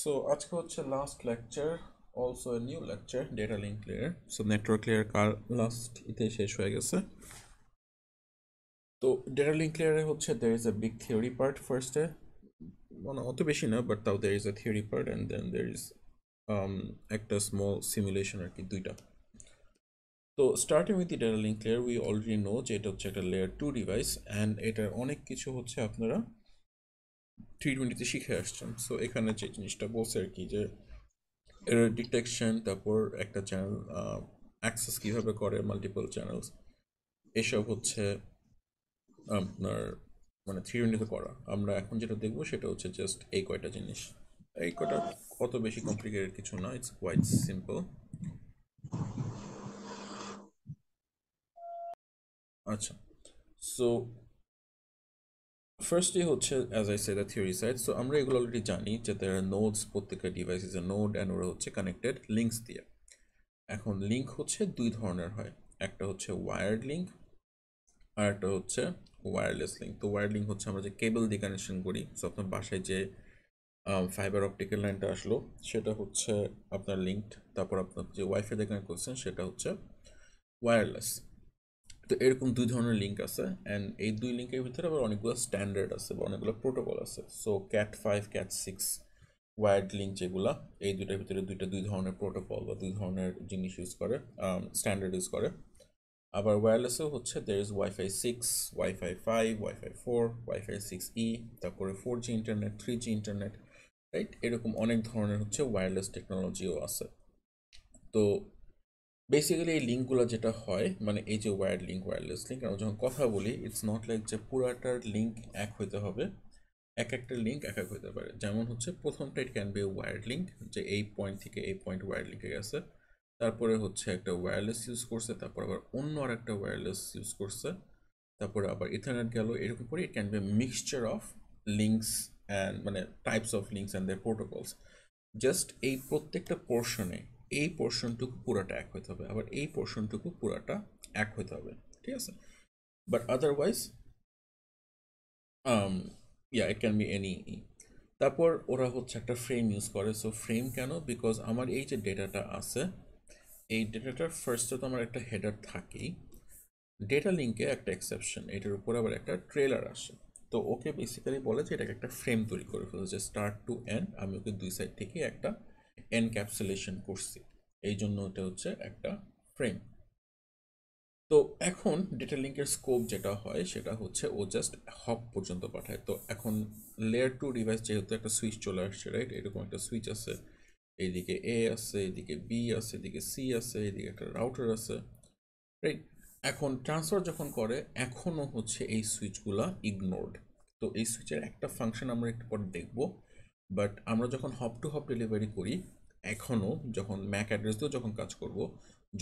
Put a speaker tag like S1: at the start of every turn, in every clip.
S1: So আজকে হচ্ছে last lecture also a new lecture data link layer so network layer কার last ইতে শেষ হয়ে গেছে তো ডেটা লিঙ্ক লেয়ারে হচ্ছে there is a big theory part ফার্স্টে মানে অত বেশি না বাট তাও there is a theory part and then there is একটা স্মল সিমুলেশন আর কি দুইটা তো starting with data link layer we already know যে এটা হচ্ছে একটা লেয়ার টু ডিভাইস অ্যান্ড এটার অনেক কিছু হচ্ছে আপনারা থ্রি টোয়েন্টিতে শিখে আসছেন সো এখানে যে জিনিসটা বলছে আর কি যে এরর ডিটেকশন তারপর একটা চ্যানেল অ্যাক্সেস কীভাবে করে মাল্টিপল চ্যানেলস এসব হচ্ছে আপনার মানে থ্রি টোয়েন্টিতে করা আমরা এখন যেটা দেখবো সেটা হচ্ছে জাস্ট এই কয়টা জিনিস এই কয়টা অত বেশি কমপ্লিকেটেড কিছু না ইটস কোয়াইট সিম্পল আচ্ছা সো ফার্স্টলি হচ্ছে as I say the theory side so আমরা এগুলো অলরেডি জানি যে দেয়ার নোডস প্রত্যেকটা device is a node and ওরা হচ্ছে কানেক্টেড লিঙ্কস দিয়ে এখন লিঙ্ক হচ্ছে দুই ধরনের হয় একটা হচ্ছে ওয়ার্ড লিঙ্ক আর একটা হচ্ছে ওয়্যারলেস লিঙ্ক তো ওয়্যার লিঙ্ক হচ্ছে আমরা যে কেবল দিয়ে কানেকশন করি সো আপনার বাসায় যে ফাইবার অপটিক্যাল লাইনটা আসলো সেটা হচ্ছে আপনার লিঙ্কড তারপর আপনার যে ওয়াইফাই দিয়ে কানেক্ট করছেন সেটা হচ্ছে ওয়্যারলেস তো এরকম দুই ধরনের লিঙ্ক আছে অ্যান্ড এই দুই লিঙ্কের ভিতরে আবার অনেকগুলো স্ট্যান্ডার্ড আছে বা অনেকগুলো প্রোটোকল আছে so cat five cat six wired link যেগুলো এই দুইটার ভিতরে দুইটা দুই ধরনের প্রোটোকল বা দুই ধরনের জিনিস ইউজ করে স্ট্যান্ডার্ড um, ইউজ করে আবার ওয়্যারলেসও হচ্ছে there is wifi six wifi five wifi four wifi six E তারপরে four G internet three G internet right এরকম অনেক ধরনের হচ্ছে ওয়্যারলেস টেকনোলজিও আছে তো বেসিক্যালি এই লিঙ্কগুলো যেটা হয় মানে এই যে ওয়ার্ড লিঙ্ক ওয়্যারলেস লিঙ্ক আমরা যখন কথা বলি ইটস নট লাইক যে পুরাটার লিঙ্ক এক হইতে হবে এক একটা লিঙ্ক এক এক হইতে পারে যেমন হচ্ছে প্রথমটা it can be wired link যে এই পয়েন্ট থেকে এই পয়েন্ট ওয়ার্ড লিঙ্কে গেছে তারপরে হচ্ছে একটা ওয়্যারলেস ইউজ করছে তারপর আবার অন্য আর একটা ওয়্যারলেস ইউজ করছে তারপরে আবার ইথারনেট গেল এরকম করে it can be mixture of links and মানে types of links and the protocols just এই প্রত্যেকটা পোর্শনে এই পোর্শনটুকু পুরাটা এক হতে হবে আবার এই পোর্শনটুকু পুরাটা এক হতে হবে ঠিক আছে but otherwise yeah it can be any তারপর ওরা হচ্ছে একটা ফ্রেম ইউজ করে সো ফ্রেম কেন বিকজ আমার এই যে ডেটাটা আছে এই ডেটাটার ফার্স্টে তো আমার একটা হেডার থাকেই ডেটা লিঙ্কে একটা এক্সেপশন এটার উপর আবার একটা ট্রেলার আসে তো ওকে বেসিক্যালি বলে যে এটাকে একটা ফ্রেম তৈরি করে ফেলেছে স্টার্ট টু এন্ড আমি ওকে দুই সাইড থেকে একটা এনক্যাপসুলেশন করছি এই জন্য এটা হচ্ছে একটা ফ্রেম তো এখন ডেটা লিঙ্কের স্কোপ যেটা হয় সেটা হচ্ছে ও জাস্ট হপ পর্যন্ত পাঠায় তো এখন লেয়ার টু ডিভাইস যেহেতু একটা সুইচ চলে আসছে রাইট এরকম একটা সুইচ আছে এইদিকে এ আছে এদিকে বি আছে এদিকে সি আছে এদিকে একটা রাউটার আছে রাইট এখন ট্রান্সফার যখন করে এখনও হচ্ছে এই সুইচগুলা ইগনোরড তো এই সুইচের একটা ফাংশন আমরা একটু পর দেখব বাট আমরা যখন হপ টু হপ ডেলিভারি করি এখনও যখন ম্যাক অ্যাড্রেস দিয়েও যখন কাজ করব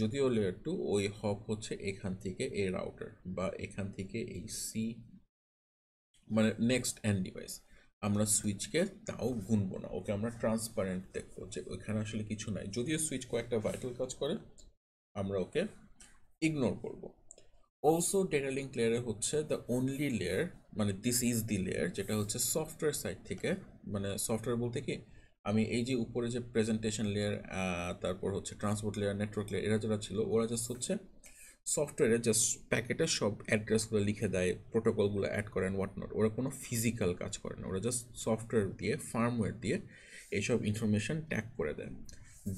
S1: যদিও লেয়ার টু ওই হব হচ্ছে এখান থেকে এই রাউটার বা এখান থেকে এই সি মানে নেক্সট অ্যান্ড ডিভাইস আমরা সুইচকে তাও গুনবো না ওকে আমরা ট্রান্সপারেন্ট দেখবো যে ওইখানে আসলে কিছু নাই যদিও সুইচ কয়েকটা ভাইটাল কাজ করে আমরা ওকে ইগনোর করব অলসো ডেটা লিঙ্ক লেয়ারে হচ্ছে দ্য অনলি লেয়ার মানে দিস ইজ দি লেয়ার যেটা হচ্ছে সফটওয়্যার সাইড থেকে মানে সফটওয়্যার বলতে কি আমি এই যে উপরে যে প্রেজেন্টেশন লেয়ার তারপর হচ্ছে ট্রান্সপোর্ট লেয়ার নেটওয়ার্ক লেয়ার এরা যারা ছিল ওরা জাস্ট হচ্ছে সফটওয়্যারে জাস্ট প্যাকেটের সব অ্যাড্রেসগুলো লিখে দেয় প্রোটোকলগুলো অ্যাড করেন হোয়াট নট ওরা কোনো ফিজিক্যাল কাজ করে না ওরা জাস্ট সফটওয়্যার দিয়ে ফার্মওয়্যার দিয়ে এইসব ইনফরমেশান ট্যাগ করে দেয়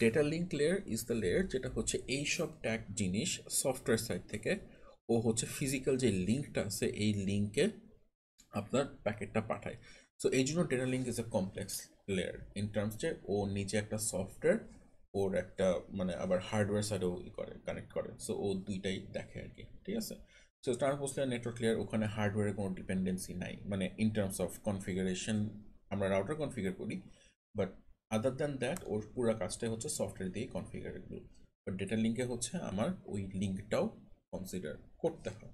S1: data link layer is the layer যেটা হচ্ছে এইসব ট্যাগ জিনিস সফটওয়্যার সাইড থেকে ও হচ্ছে ফিজিক্যাল যে লিঙ্কটা আছে এই লিঙ্কে আপনার প্যাকেটটা পাঠায় সো এই জন্য data link is a complex layer in terms যে ও নিজে একটা সফটওয়্যার ওর একটা মানে আবার হার্ডওয়্যার সাইডেও ই করে কানেক্ট করে সো ও দুইটাই দেখে আর কি ঠিক আছে so transpose layer network layer ওখানে হার্ডওয়্যারের কোনো ডিপেন্ডেন্সি নাই মানে ইন টার্মস অফ কনফিগারেশন আমরা রাউটার কনফিগার করি বাট আদার দ্যান দ্যাট ওর পুরো কাজটাই হচ্ছে সফটওয়্যার দিয়ে কনফিগারেবল বাট ডেটা লিঙ্কে হচ্ছে আমার ওই লিঙ্কটাও কনসিডার করতে হয়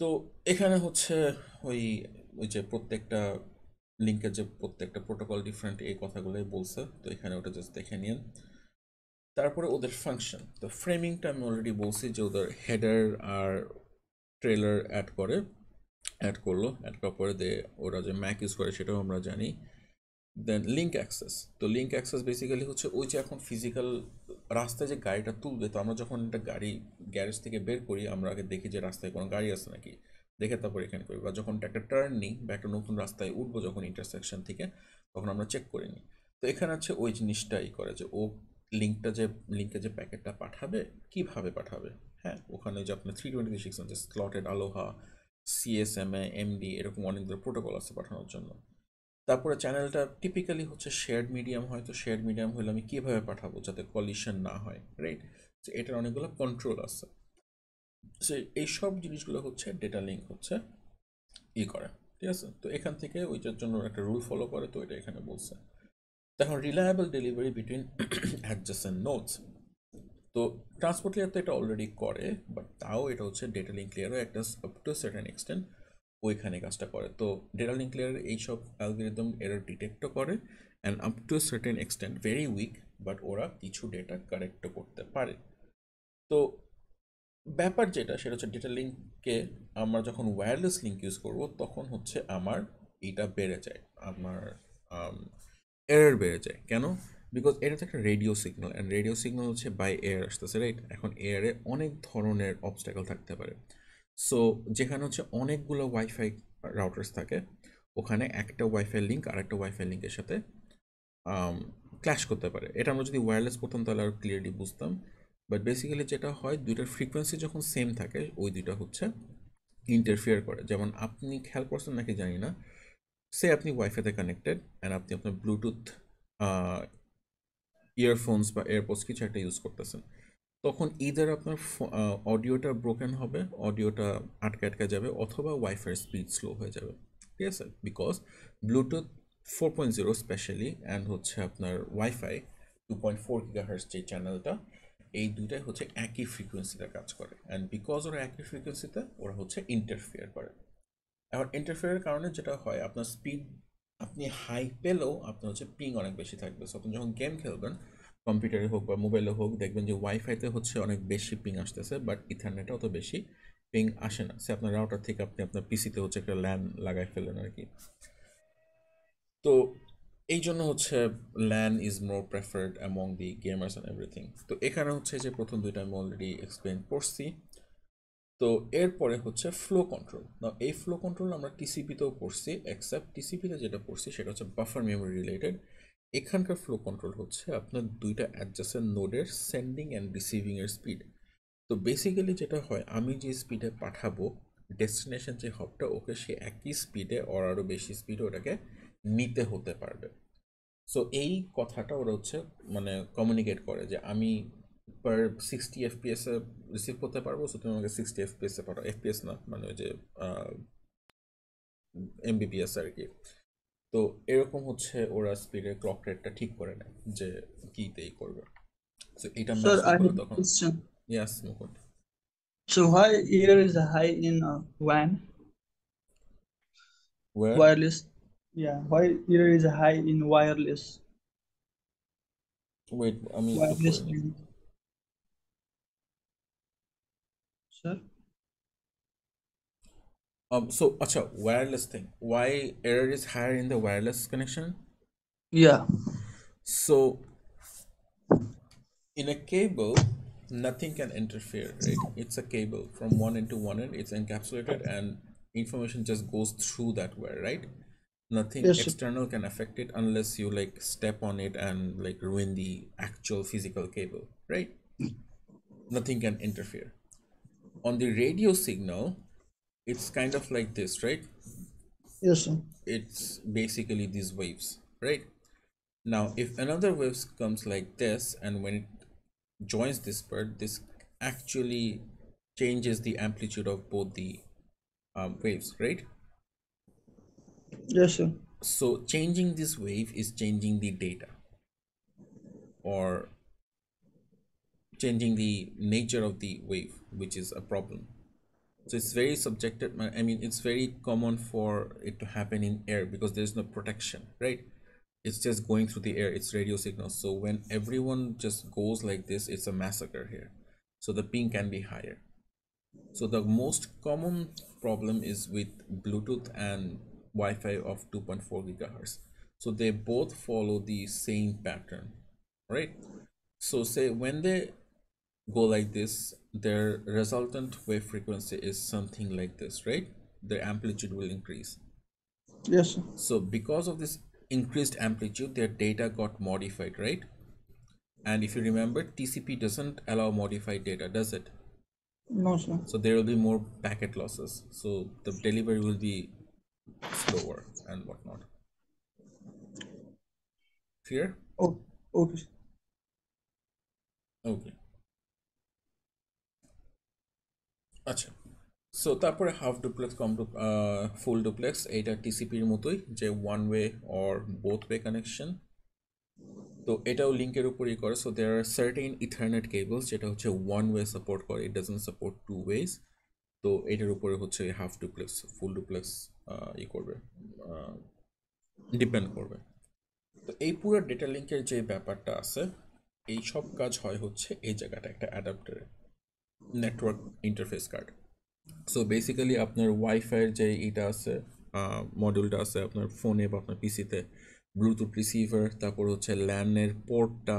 S1: তো এখানে হচ্ছে ওই ওই যে প্রত্যেকটা লিঙ্কের যে প্রত্যেকটা প্রোটোকল ডিফারেন্ট এই কথাগুলোই বলছে তো এখানে ওটা জাস্ট দেখে নিন তারপরে ওদের ফাংশন তো ফ্রেমিংটা আমি অলরেডি বলছি যে ওদের হেডার আর ট্রেলার অ্যাড করে অ্যাড করলো অ্যাড করার পরে দে ওরা যে ম্যাক ইউজ করে সেটাও আমরা জানি দেন লিঙ্ক অ্যাক্সেস তো লিঙ্ক অ্যাক্সেস বেসিক্যালি হচ্ছে ওই যে এখন ফিজিক্যাল রাস্তায় যে গাড়িটা তুলবে তো আমরা যখন একটা গাড়ি গ্যারেজ থেকে বের করি আমরা আগে দেখি যে রাস্তায় কোনো গাড়ি আছে নাকি দেখে তারপর এখানে করি বা যখন একটা টার্ন নিই বা একটা নতুন রাস্তায় উঠবো যখন ইন্টারসেকশন থেকে তখন আমরা চেক করে নিই তো এখানে আছে ওই জিনিসটাই করে যে ও লিঙ্কটা যে লিঙ্কে যে প্যাকেটটা পাঠাবে কিভাবে পাঠাবে হ্যাঁ ওখানে যে আপনার থ্রি টোয়েন্টি সিক্স যে স্লটেড আলোহা সিএসএমএ এমডি এরকম অনেকগুলো প্রোটোকল আছে পাঠানোর জন্য তারপরে চ্যানেলটা টিপিক্যালি হচ্ছে শেয়ার্ড মিডিয়াম হয় তো শেয়ার্ড মিডিয়াম হলে আমি কীভাবে পাঠাবো যাতে কলিশন না হয় রাইট এটার অনেকগুলো কন্ট্রোল আছে সে এইসব জিনিসগুলো হচ্ছে ডেটা লিঙ্ক হচ্ছে ই করে ঠিক আছে তো এখান থেকে ওইটার জন্য একটা রুল ফলো করে তো এটা এখানে বলছে এখন reliable delivery between adjacent nodes তো ট্রান্সপোর্ট লেয়ার তো এটা অলরেডি করে বাট তাও এটা হচ্ছে ডেটা লিঙ্ক লেয়ারও একটা আপ টু সার্টেন এক্সটেন্ট ওইখানে কাজটা করে তো ডেটা লিঙ্ক লেয়ার এইসব অ্যালগোরিদম এরা ডিটেক্টও করে and up to certain extent very weak but ওরা কিছু ডেটা কারেক্টও করতে পারে তো ব্যাপার যেটা সেটা হচ্ছে ডেটা লিঙ্ককে আমরা যখন ওয়্যারলেস লিঙ্ক ইউজ করব তখন হচ্ছে আমার এটা বেড়ে যায় আমার এরার বেড়ে যায় কেন বিকজ এটা হচ্ছে একটা radio signal and radio signal হচ্ছে বাই এয়ার আসতেছে রাইট এখন এয়ারে অনেক ধরনের অবস্ট্যাকল থাকতে পারে সো যেখানে হচ্ছে অনেকগুলো ওয়াইফাই রাউটার্স থাকে ওখানে একটা ওয়াইফাই লিঙ্ক আর একটা ওয়াইফাই লিঙ্কের সাথে ক্ল্যাশ করতে পারে এটা আমরা যদি ওয়্যারলেস করতাম তাহলে আর ক্লিয়ারলি বুঝতাম বাট বেসিক্যালি যেটা হয় দুইটার ফ্রিকোয়েন্সি যখন সেম থাকে ওই দুইটা হচ্ছে ইন্টারফিয়ার করে যেমন আপনি খেয়াল করছেন নাকি জানি না সে আপনি ওয়াইফাইতে কানেক্টেড অ্যান্ড আপনি আপনার ব্লুটুথ ইয়ারফোনস বা এয়ারপোর্টস কিছু একটা ইউজ করতেছেন তখন ইদার আপনার অডিওটা ব্রোকেন হবে অডিওটা আটকে আটকে যাবে অথবা ওয়াইফাইয়ের স্পিড স্লো হয়ে যাবে ঠিক আছে because bluetooth four point zero specially and হচ্ছে আপনার wifi two point four gigahertz যে চ্যানেলটা এই দুইটাই হচ্ছে একই ফ্রিকোয়েন্সিতে কাজ করে অ্যান্ড বিকজ ওরা একই ফ্রিকোয়েন্সিতে ওরা হচ্ছে ইন্টারফেয়ার করে এখন ইন্টারফেয়ারের কারণে যেটা হয় আপনার স্পিড আপনি হাই পেলেও আপনার হচ্ছে পিং অনেক বেশি থাকবে সো আপনি যখন গেম খেলবেন কম্পিউটারে হোক বা মোবাইলে হোক দেখবেন যে ওয়াইফাইতে হচ্ছে অনেক বেশি পিং আসতেছে বাট ইথারনেটে অত বেশি পিং আসে না সে আপনার রাউটার থেকে আপনি আপনার পিসিতে হচ্ছে একটা ল্যান লাগাই ফেলেন আর কি তো এই জন্য হচ্ছে LAN is more preferred among the gamers and everything তো এখানে হচ্ছে যে প্রথম দুইটা আমি অলরেডি এক্সপ্লেন করছি তো এরপরে হচ্ছে ফ্লো কন্ট্রোল না এই ফ্লো কন্ট্রোল আমরা টিসিপিতেও করছি এক্সেপ্ট টিসিপিতে যেটা করছি সেটা হচ্ছে বাফার মেমোরি রিলেটেড এখানকার ফ্লো কন্ট্রোল হচ্ছে আপনার দুইটা অ্যাডজাস্টের নোডের সেন্ডিং অ্যান্ড রিসিভিংয়ের স্পিড তো বেসিক্যালি যেটা হয় আমি যে স্পিডে পাঠাবো ডেস্টিনেশন যে হবটা ওকে সে একই স্পিডে ওর আরও বেশি স্পিডে ওটাকে নিতে হতে পারবে সো এই কথাটা ওরা হচ্ছে মানে কমিউনিকেট করে যে আমি পার সিক্সটি এফপিএসে রিসিভ করতে পারবো সো তুমি আমাকে সিক্সটি এফপিএসে পাঠাও এফপিএস না মানে ওই যে এমবিপিএস আর কি তো এরকম হচ্ছে ওরা স্পিডের ক্লক রেটটা ঠিক করে নেয় যে কিতেই করবে সো এটা তখন ইয়াস মুকুট
S2: so high year is high in one
S1: uh,
S2: Yeah, why error is high in wireless. Wait, I mean wireless. Sir.
S1: Um. So, acha wireless thing. Why error is higher in the wireless connection? Yeah. So, in a cable, nothing can interfere. Right? It's a cable from one end to one end. It's encapsulated, and information just goes through that wire. Right nothing There's external can affect it unless you like step on it and like ruin the actual physical cable right nothing can interfere on the radio signal it's kind of like this right yes sir. it's basically these waves right now if another wave comes like this and when it joins this part this actually changes the amplitude of both the um, waves right Yes, sir. So changing this wave is changing the data or changing the nature of the wave, which is a problem. So it's very subjective. I mean, it's very common for it to happen in air because there's no protection, right? It's just going through the air. It's radio signals. So when everyone just goes like this, it's a massacre here. So the ping can be higher. So the most common problem is with Bluetooth and Wi-Fi of 2.4 gigahertz. So they both follow the same pattern, right? So say when they go like this, their resultant wave frequency is something like this, right? Their amplitude will increase. Yes. Sir. So because of this increased amplitude, their data got modified, right? And if you remember, TCP doesn't allow modified data, does it? No, sir. So there will be more packet losses. So the delivery will be lower and whatnot. Clear? Oh, okay. Okay. আচ্ছা so তারপরে half duplex কম full duplex এইটা টিসিপির মতোই যে one way or both way connection তো এটাও লিঙ্কের উপরই করে so there are certain ethernet cables যেটা হচ্ছে ওয়ান ওয়ে সাপোর্ট করে it doesn't support two ways তো এটার উপরে হচ্ছে হাফ ডুপ্লেক্স ফুল ডুপ্লেক্স ই করবে ডিপেন্ড করবে তো এই পুরো ডেটা লিঙ্কের যে ব্যাপারটা আছে এই সব কাজ হয় হচ্ছে এই জায়গাটা একটা অ্যাডাপ্টারে network interface card so basically আপনার ওয়াইফাইয়ের যে এটা আছে মডিউলটা আছে আপনার ফোনে বা আপনার পিসিতে ব্লুটুথ রিসিভার তারপর হচ্ছে ল্যানের পোর্টটা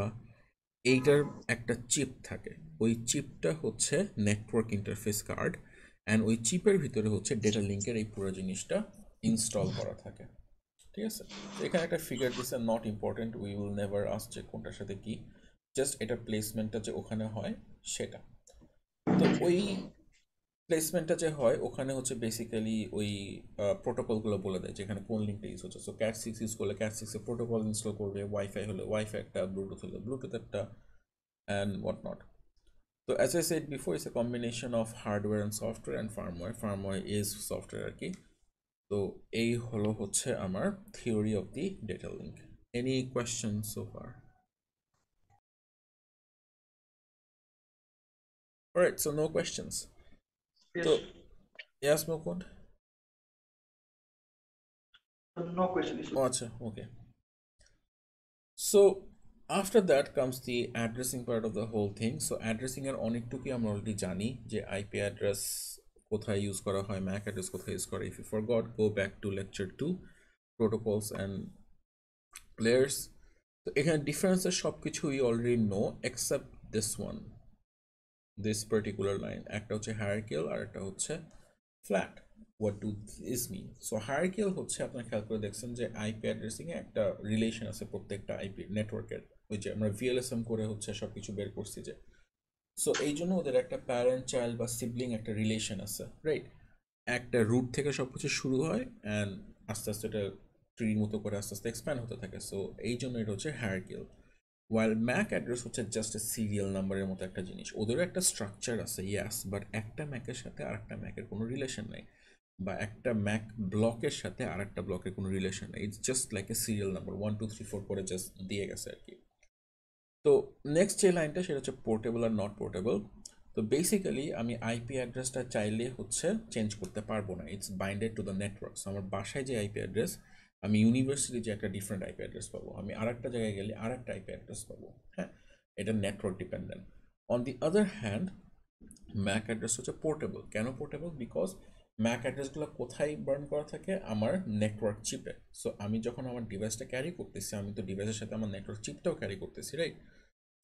S1: এইটার একটা চিপ থাকে ওই চিপটা হচ্ছে নেটওয়ার্ক ইন্টারফেস কার্ড অ্যান্ড ওই চিপের ভিতরে হচ্ছে ডেটা লিঙ্কের এই পুরো জিনিসটা ইনস্টল করা থাকে ঠিক আছে এখানে একটা figure are not important we will never আসছে কোনটার সাথে কি জাস্ট এটা প্লেসমেন্টটা যে ওখানে হয় সেটা তো ওই প্লেসমেন্টটা যে হয় ওখানে হচ্ছে বেসিক্যালি ওই প্রোটোকলগুলো বলে দেয় যেখানে কোন লিঙ্কটা ইউজ হচ্ছে সো ক্যাট সিক্স ইউজ করলে ক্যাট সিক্সের প্রোটোকল ইনস্টল করবে ওয়াইফাই হলে ওয়াইফাই একটা ব্লুটুথ হলে ব্লুটুথ একটা and what not So as I said before, it's a combination of hardware and software and firmware. Firmware is software. Okay. So a holo hoche amar theory of the data link. Any questions so far?
S2: All right. So no questions. Yes. So, yes, Mukund. No questions. Oh,
S1: okay. So after that comes the addressing part of the whole thing so অ্যাড্রেসিংয়ের অনেকটুকুই আমরা already জানি যে IP address কোথায় use করা হয় MAC address কোথায় use করা if you forgot go back to lecture two protocols and players তো এখানে ডিফারেন্সের সব কিছুই already know except this one this particular line একটা হচ্ছে হায়ারকেল আর একটা হচ্ছে flat what do is mean so hierarchical হচ্ছে আপনার খেয়াল করে দেখছেন যে আইপি অ্যাড্রেসিংয়ে একটা রিলেশন আছে প্রত্যেকটা আইপি নেটওয়ার্কের ওই যে আমরা ভিএলএসএম করে হচ্ছে সব কিছু বের করছি যে সো এই জন্য ওদের একটা প্যারেন্ট চাইল্ড বা সিবলিং একটা রিলেশন আছে রাইট একটা রুট থেকে সব কিছু শুরু হয় অ্যান্ড আস্তে আস্তে এটা ট্রির মতো করে আস্তে আস্তে এক্সপ্যান্ড হতে থাকে সো এই জন্য এটা হচ্ছে হায়ারকিয়াল ওয়াইল ম্যাক অ্যাড্রেস হচ্ছে জাস্ট এ সিরিয়াল নাম্বারের মতো একটা জিনিস ওদেরও একটা স্ট্রাকচার আছে ইয়াস বাট একটা ম্যাকের সাথে আরেকটা ম্যাকের কোনো রিলেশন নেই বা একটা ম্যাক ব্লকের সাথে আর একটা ব্লকের কোনো রিলেশন নেই it's just like a serial number one two three four করে জাস্ট দিয়ে গেছে আর কি তো নেক্সট যে লাইনটা সেটা হচ্ছে পোর্টেবল আর নট পোর্টেবল তো বেসিক্যালি আমি আইপি অ্যাড্রেসটা চাইলে হচ্ছে চেঞ্জ করতে পারবো না it's binded to the network আমার বাসায় যে আইপি অ্যাড্রেস আমি ইউনিভার্সিটি যে একটা ডিফারেন্ট আইপি অ্যাড্রেস পাবো আমি আর একটা জায়গায় গেলে আর একটা আইপি অ্যাড্রেস পাবো হ্যাঁ এটা network dependent on the other hand MAC address হচ্ছে পোর্টেবল কেন পোর্টেবল বিকজ ম্যাক অ্যাড্রেসগুলো কোথায় বার্ন করা থাকে আমার নেটওয়ার্ক চিপে সো আমি যখন আমার ডিভাইসটা ক্যারি করতেছি আমি তো ডিভাইসের সাথে আমার নেটওয়ার্ক চিপটাও ক্যারি করতেছি রাইট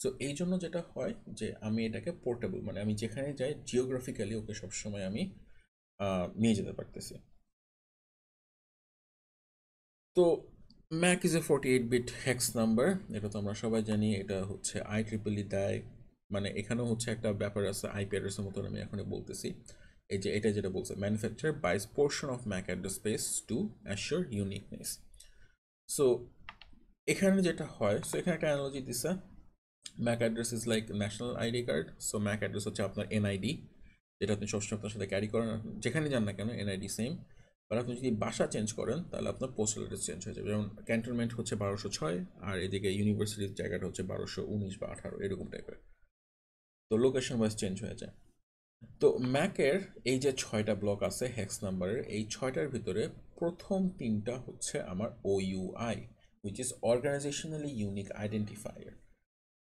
S1: সো এই জন্য যেটা হয় যে আমি এটাকে পোর্টেবল মানে আমি যেখানে যাই জিওগ্রাফিক্যালি ওকে সবসময় আমি নিয়ে যেতে পারতেছি তো MAC is a forty eight bit hex number এটা তো আমরা সবাই জানি এটা হচ্ছে আই ট্রিপলি দেয় মানে এখানেও হচ্ছে একটা ব্যাপার আছে আইপি অ্যাড্রেসের মতন আমি এখনই বলতেছি এই যে এটা যেটা বলছে manufacture wise portion of MAC address space to assure uniqueness so এখানে যেটা হয় সো এখানে একটা অ্যানালজি দিছে MAC address is like national ID card so MAC address হচ্ছে আপনার এনআইডি যেটা আপনি সবসময় আপনার সাথে ক্যারি করেন যেখানে যান না কেন এনআইডি সেম বা আপনি যদি বাসা চেঞ্জ করেন তাহলে আপনার পোস্টাল অ্যাড্রেস চেঞ্জ হয়ে যাবে যেমন ক্যান্টনমেন্ট হচ্ছে বারোশো ছয় আর এদিকে ইউনিভার্সিটির জায়গাটা হচ্ছে বারোশো উনিশ বা আঠারো এরকম টাইপের তো লোকেশন ওয়াইজ চেঞ্জ হয়ে যায় তো ম্যাকের এই যে ছয়টা ব্লক আছে হেক্স নাম্বারের এই ছয়টার ভিতরে প্রথম তিনটা হচ্ছে আমার OUI which is organizationally unique identifier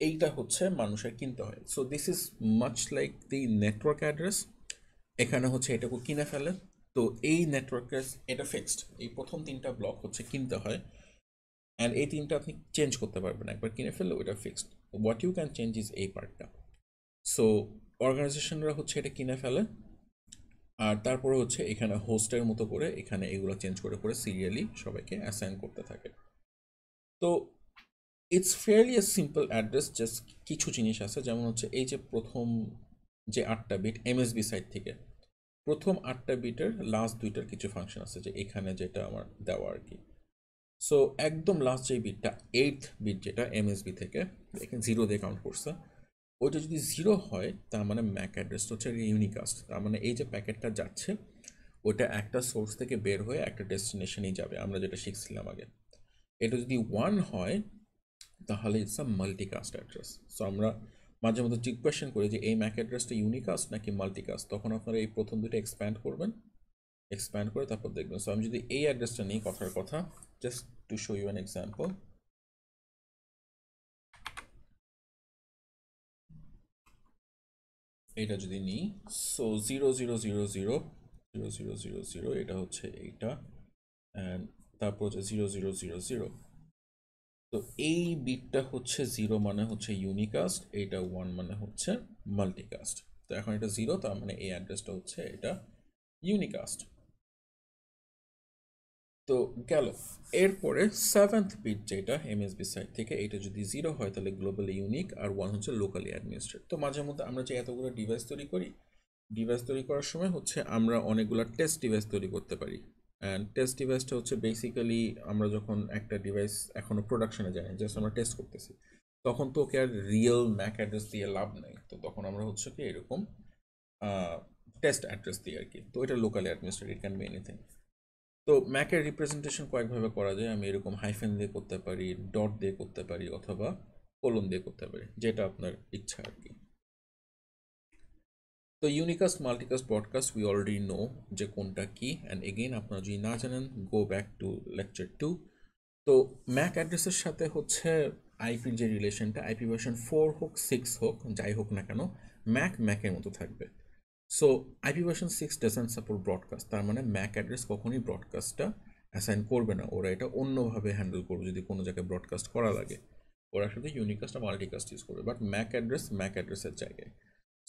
S1: এইটা হচ্ছে মানুষের কিনতে হয় so this is much like the network address এখানে হচ্ছে এটাকে কিনে ফেলে তো এই নেটওয়ার্কের এটা ফিক্সড এই প্রথম তিনটা ব্লক হচ্ছে কিনতে হয় অ্যান্ড এই তিনটা আপনি চেঞ্জ করতে পারবেন একবার কিনে ফেললে ওইটা fixed what you can change is এই পার্টটা সো অর্গানাইজেশনরা হচ্ছে এটা কিনে ফেলে আর তারপরে হচ্ছে এখানে হোস্টের মতো করে এখানে এগুলো চেঞ্জ করে করে সিরিয়ালি সবাইকে অ্যাসাইন করতে থাকে তো it's fairly a simple address just কিছু জিনিস আছে যেমন হচ্ছে এই যে প্রথম যে আটটা বিট এমএসবি সাইট থেকে প্রথম আটটা বিটের লাস্ট দুইটার কিছু ফাংশন আছে যে এখানে যেটা আমার দেওয়া আর কি সো একদম লাস্ট যে বিটটা এইট বিট যেটা এমএসবি থেকে জিরো দিয়ে কাউন্ট করছে ওইটা যদি জিরো হয় তার মানে ম্যাক অ্যাড্রেসটা হচ্ছে ইউনিকাস্ট তার মানে এই যে প্যাকেটটা যাচ্ছে ওইটা একটা সোর্স থেকে বের হয়ে একটা ডেস্টিনেশনেই যাবে আমরা যেটা শিখছিলাম আগে এটা যদি ওয়ান হয় তাহলে it's a multicast address so আমরা মাঝে মধ্যে ঠিক করি যে এই ম্যাক অ্যাড্রেসটা ইউনিকাস্ট নাকি মাল্টিকাস্ট তখন আপনারা এই প্রথম দুটো এক্সপ্যান্ড করবেন এক্সপ্যান্ড করে তারপর দেখবেন সো আমি যদি এই অ্যাড্রেসটা নিই কথার কথা just to show
S2: you an example
S1: এটা যদি নিই so zero zero zero zero zero zero zero zero এটা হচ্ছে এইটা অ্যান্ড তারপর হচ্ছে জিরো জিরো জিরো জিরো তো এই বিটটা হচ্ছে জিরো মানে হচ্ছে ইউনিকাস্ট এইটা ওয়ান মানে হচ্ছে মাল্টিকাস্ট তো এখন এটা জিরো তার মানে এই অ্যাড্রেসটা হচ্ছে এটা ইউনিকাস্ট তো গেল এরপরে সেভেন্থ বিট যেটা এমএসবি সাইট থেকে এটা যদি জিরো হয় তাহলে গ্লোবালি ইউনিক আর ওয়ান হচ্ছে লোকালি অ্যাডমিনিস্ট্রেট তো মাঝে মধ্যে আমরা যে এতগুলো ডিভাইস তৈরি করি ডিভাইস তৈরি করার সময় হচ্ছে আমরা অনেকগুলো টেস্ট ডিভাইস তৈরি করতে পারি অ্যান্ড টেস্ট ডিভাইসটা হচ্ছে বেসিক্যালি আমরা যখন একটা ডিভাইস এখনও প্রোডাকশনে যাই জাস্ট আমরা টেস্ট করতেছি তখন তো ওকে আর রিয়েল ম্যাক অ্যাড্রেস দিয়ে লাভ নেই তো তখন আমরা হচ্ছে কি এরকম টেস্ট অ্যাড্রেস দিই আর কি তো এটা locally administrate it can be anything তো ম্যাকের রিপ্রেজেন্টেশন কয়েকভাবে করা যায় আমি এরকম হাইফেন দিয়ে করতে পারি ডট দিয়ে করতে পারি অথবা কোলন দিয়ে করতে পারি যেটা আপনার ইচ্ছা আর কি তো unicast multicast broadcast we already know যে কোনটা কি অ্যান্ড এগেইন আপনারা যদি না জানেন go back to lecture two তো ম্যাক অ্যাড্রেসের সাথে হচ্ছে আইপি যে রিলেশনটা আইপি ভার্সন ফোর হোক সিক্স হোক যাই হোক না কেন ম্যাক ম্যাকের মতো থাকবে so IP version six doesn't support broadcast তার মানে ম্যাক অ্যাড্রেস কখনই ব্রডকাস্টটা অ্যাসাইন করবে না ওরা এটা অন্যভাবে হ্যান্ডেল করবে যদি কোনো জায়গায় ব্রডকাস্ট করা লাগে ওরা শুধু ইউনিকাস্ট আর মাল্টিকাস্ট ইউজ করবে বাট ম্যাক অ্যাড্রেস ম্যাক অ্যাড্রেসের জায়গায়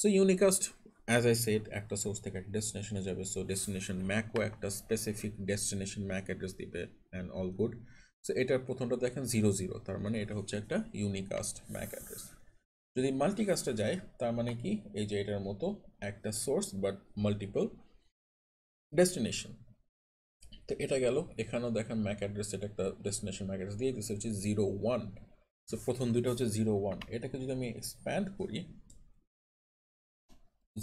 S1: so unicast as I said একটা সোর্স থেকে একটা ডেস্টিনেশনে যাবে সো ডেস্টিনেশন ম্যাকও একটা স্পেসিফিক ডেস্টিনেশন ম্যাক অ্যাড্রেস দিবে অ্যান্ড অল গুড সো এটার প্রথমটা দেখেন জিরো জিরো তার মানে এটা হচ্ছে একটা ইউনিকাস্ট ম্যাক অ্যাড্রেস যদি মাল্টিকাস্টে যায় তার মানে কি এই যে এটার মতো একটা সোর্স বাট মাল্টিপল ডেস্টিনেশন তো এটা গেল এখানেও দেখেন ম্যাক অ্যাড্রেস এটা একটা ডেস্টিনেশন ম্যাক অ্যাড্রেস দিয়ে দিচ্ছে হচ্ছে জিরো ওয়ান সো প্রথম দুইটা হচ্ছে জিরো ওয়ান এটাকে যদি আমি এক্সপ্যান্ড করি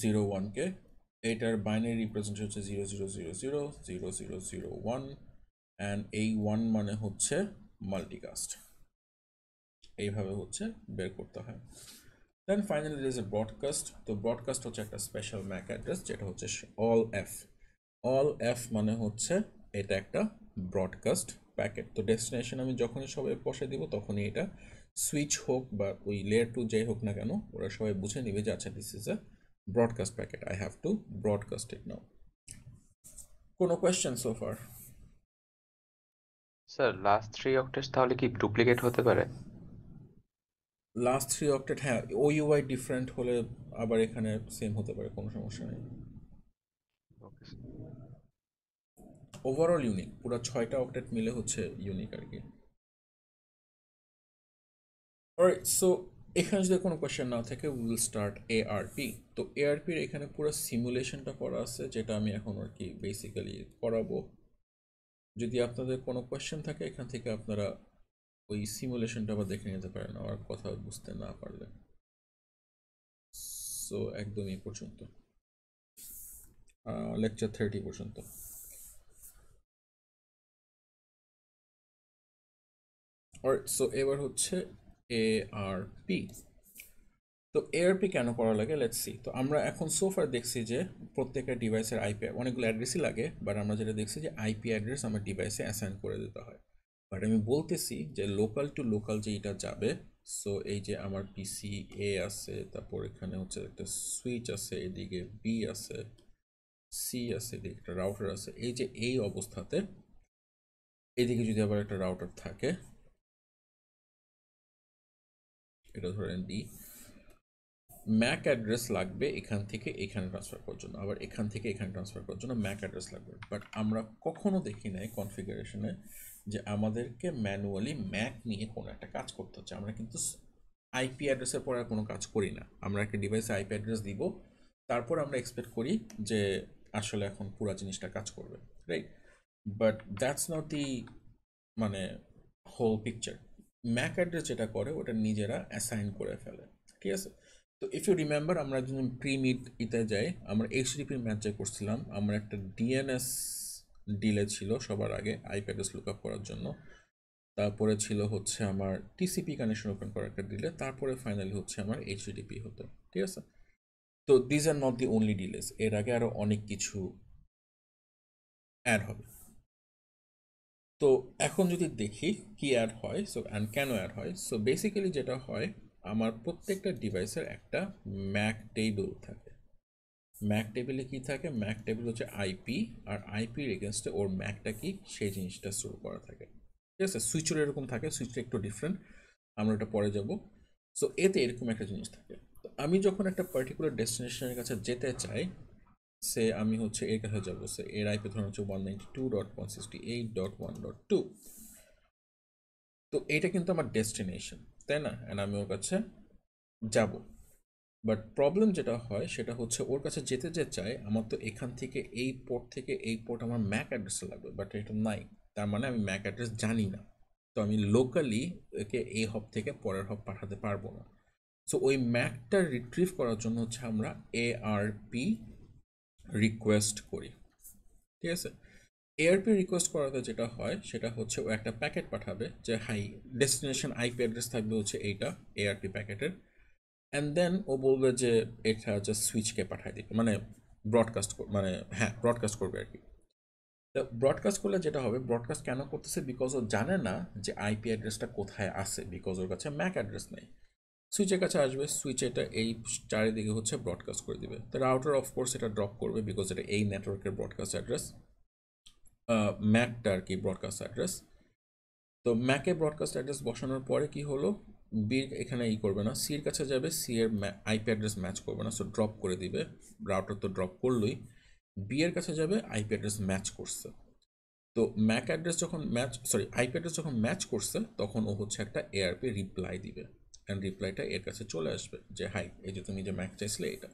S1: জিরো ওয়ানকে এটার বাইনারি রিপ্রেজেন্টেশন হচ্ছে zero zero zero zero zero zero zero one and এই ওয়ান মানে হচ্ছে মাল্টিকাস্ট এইভাবে হচ্ছে বের করতে হয় then finally is a broadcast তো ব্রডকাস্ট হচ্ছে একটা স্পেশাল ম্যাক অ্যাড্রেস যেটা হচ্ছে অল এফ অল এফ মানে হচ্ছে এটা একটা ব্রডকাস্ট প্যাকেট তো ডেস্টিনেশন আমি যখনই সবাই বসে দিব তখনই এটা সুইচ হোক বা ওই লেয়ার টু যাই হোক না কেন ওরা সবাই বুঝে নিবে যে আচ্ছা this is a broadcast packet I have to broadcast it now কোনো question so far
S2: sir last three
S1: octets তাহলে কি ডুপ্লিকেট হতে পারে লাস্ট থ্রি অক্টেট হ্যাঁ ও ওয়াই ডিফারেন্ট হলে আবার এখানে সেম হতে পারে কোনো সমস্যা নেই ওভারঅল ইউনিক পুরো ছয়টা অক্টেট মিলে হচ্ছে ইউনিক আর কি সো এখানে যদি কোনো কোয়েশ্চেন না থাকে উইল স্টার্ট এ পি তো এআরপির এখানে পুরো সিমুলেশনটা করা আছে যেটা আমি এখন আর কি বেসিক্যালি করাবো যদি আপনাদের কোনো কোয়েশ্চেন থাকে এখান থেকে আপনারা ওই সিমুলেশনটা আবার দেখে নিতে পারেন আমার কথা বুঝতে না পারলে সো একদম এ পর্যন্ত লেকচার থার্টি পর্যন্ত সো এবার হচ্ছে এ আর পি তো পি কেন করা লাগে লেটস সি তো আমরা এখন সোফার দেখছি যে প্রত্যেকটা ডিভাইসের আইপি অনেকগুলো অ্যাড্রেসই লাগে বাট আমরা যেটা দেখছি যে আইপি অ্যাড্রেস আমার ডিভাইসে অ্যাসাইন করে দিতে হয় বাট আমি বলতেছি যে লোকাল টু লোকাল যে এটা যাবে সো এই যে আমার পিসি এ আছে তারপর এখানে হচ্ছে একটা সুইচ আছে এদিকে বি আছে সি আছে এদিকে একটা রাউটার আছে এই যে এই অবস্থাতে এদিকে যদি আবার একটা রাউটার থাকে
S2: এটা ধরেন ডি
S1: ম্যাক অ্যাড্রেস লাগবে এখান থেকে এখানে ট্রান্সফার করার জন্য আবার এখান থেকে এখানে ট্রান্সফার করার জন্য ম্যাক অ্যাড্রেস লাগবে বাট আমরা কখনো দেখি নাই কনফিগারেশনে যে আমাদেরকে ম্যানুয়ালি ম্যাক নিয়ে কোনো একটা কাজ করতে হচ্ছে আমরা কিন্তু আইপি অ্যাড্রেসের পর আর কোনো কাজ করি না আমরা একটা ডিভাইসে আইপি অ্যাড্রেস দিব তারপর আমরা এক্সপেক্ট করি যে আসলে এখন পুরা জিনিসটা কাজ করবে right but that's not the মানে হোল পিকচার ম্যাক অ্যাড্রেস যেটা করে ওটা নিজেরা অ্যাসাইন করে ফেলে ঠিক আছে তো ইফ ইউ রিমেম্বার আমরা যখন প্রি ইতে যাই আমরা এইচডিপি ম্যাচ করছিলাম আমরা একটা ডিএনএস ডিলে ছিল সবার আগে আই অ্যাড্রেস লুক আপ করার জন্য তারপরে ছিল হচ্ছে আমার টিসিপি কানেকশন ওপেন করার একটা ডিলে তারপরে ফাইনালি হচ্ছে আমার এইচডিপি হতো ঠিক আছে তো these are not the only delays এর আগে আরও অনেক কিছু অ্যাড হবে তো এখন যদি দেখি কি অ্যাড হয় সো অ্যান্ড কেন অ্যাড হয় সো বেসিক্যালি যেটা হয় আমার প্রত্যেকটা ডিভাইসের একটা ম্যাক টেবিল থাকে ম্যাক টেবিলে কি থাকে ম্যাক টেবিল হচ্ছে আইপি আর আইপির এগেনস্টে ওর ম্যাকটা কি সেই জিনিসটা শুরু করা থাকে ঠিক আছে সুইচও এরকম থাকে সুইচটা একটু ডিফারেন্ট আমরা এটা পরে যাব সো এতে এরকম একটা জিনিস থাকে তো আমি যখন একটা পার্টিকুলার ডেস্টিনেশনের কাছে যেতে চাই সে আমি হচ্ছে এর কাছে যাবো সে এর আইপি ধরুন হচ্ছে one ninety two dot one sixty eight dot one dot two তো এটা কিন্তু আমার ডেস্টিনেশন তাই না অ্যান্ড আমি ওর কাছে যাব বাট প্রবলেম যেটা হয় সেটা হচ্ছে ওর কাছে যেতে যে চায় আমার তো এখান থেকে এই পোর্ট থেকে এই পোর্ট আমার ম্যাক অ্যাড্রেসে লাগবে বাট এটা নাই তার মানে আমি ম্যাক অ্যাড্রেস জানি না তো আমি লোকালি একে এই হব থেকে পরের হব পাঠাতে পারবো না সো ওই ম্যাকটা রিট্রিভ করার জন্য হচ্ছে আমরা এ আর পি রিকোয়েস্ট করি ঠিক আছে এআরপি রিকোয়েস্ট করাতে যেটা হয় সেটা হচ্ছে ও একটা প্যাকেট পাঠাবে যে হাই ডেস্টিনেশন আইপি অ্যাড্রেস থাকবে হচ্ছে এইটা এআরপি প্যাকেটের অ্যান্ড দেন ও বলবে যে এটা হচ্ছে সুইচকে পাঠায় দিবে মানে ব্রডকাস্ট মানে হ্যাঁ ব্রডকাস্ট করবে আর কি তো ব্রডকাস্ট করলে যেটা হবে ব্রডকাস্ট কেন করতেছে বিকজ ও জানে না যে আইপি অ্যাড্রেসটা কোথায় আছে বিকজ ওর কাছে ম্যাক অ্যাড্রেস নেই সুইচের কাছে আসবে সুইচ এটা এই চারিদিকে হচ্ছে ব্রডকাস্ট করে দিবে তো রাউটার অফকোর্স এটা ড্রপ করবে বিকজ এটা এই নেটওয়ার্কের ব্রডকাস্ট অ্যাড্রেস ম্যাকটা আর কি ব্রডকাস্ট অ্যাড্রেস তো ম্যাকে ব্রডকাস্ট অ্যাড্রেস বসানোর পরে কি হলো বির এখানে ই করবে না সির কাছে যাবে সি এর আইপি অ্যাড্রেস ম্যাচ করবে না সো ড্রপ করে দিবে রাউটার তো ড্রপ করলোই বি এর কাছে যাবে আইপি অ্যাড্রেস ম্যাচ করছে তো ম্যাক অ্যাড্রেস যখন ম্যাচ সরি আইপি অ্যাড্রেস যখন ম্যাচ করছে তখন ও হচ্ছে একটা এআরপি রিপ্লাই দিবে অ্যান্ড রিপ্লাইটা এর কাছে চলে আসবে যে হাই এই যে তুমি যে ম্যাক চাইছিলে এটা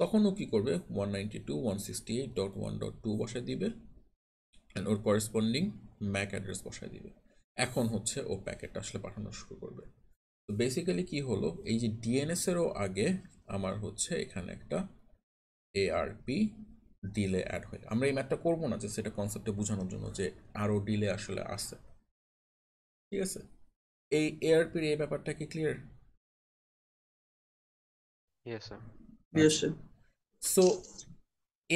S1: তখন ও কী করবে one ninety two one sixty eight dot one dot two বসায় দিবে অ্যান্ড ওর করেসপন্ডিং ম্যাক অ্যাড্রেস বসায় দিবে এখন হচ্ছে ও প্যাকেটটা আসলে পাঠানো শুরু করবে তো বেসিক্যালি কি হলো এই যে ডিএনএসেরও আগে আমার হচ্ছে এখানে একটা এআরপি ডিলে অ্যাড হয় আমরা এই ম্যাথটা করবো না যে সেটা কনসেপ্টে বোঝানোর জন্য যে আরও ডিলে আসলে আসছে
S2: ঠিক আছে এই এআরপির এই ব্যাপারটা কি ক্লিয়ার
S1: সো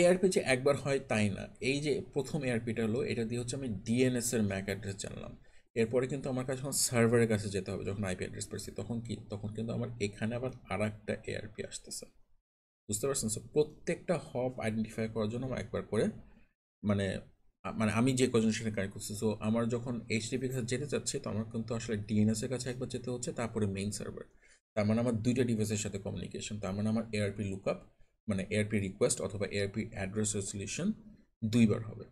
S1: এআরপি যে একবার হয় তাই না এই যে প্রথম এআরপিটা হলো এটা দিয়ে হচ্ছে আমি ডিএনএস এর ম্যাক অ্যাড্রেস জানলাম এরপরে কিন্তু আমার কাছে যখন সার্ভারের কাছে যেতে হবে যখন আইপি অ্যাড্রেস পেয়েছি তখন কি তখন কিন্তু আমার এখানে আবার আর একটা এআরপি আসতেছে বুঝতে পারছেন সো প্রত্যেকটা হপ আইডেন্টিফাই করার জন্য আমার একবার করে মানে মানে আমি যে কজন সেখানে কানেক্ট করছি সো আমার যখন এইচডিপি কাছে যেতে চাচ্ছি তো আমার কিন্তু আসলে ডিএনএসের কাছে একবার যেতে হচ্ছে তারপরে মেইন সার্ভার তার মানে আমার দুইটা ডিভাইসের সাথে কমিউনিকেশন তার মানে আমার এআরপি লুক আপ মানে এআরপি রিকোয়েস্ট অথবা এআরপি অ্যাড্রেস রেসলিউশন দুইবার হবে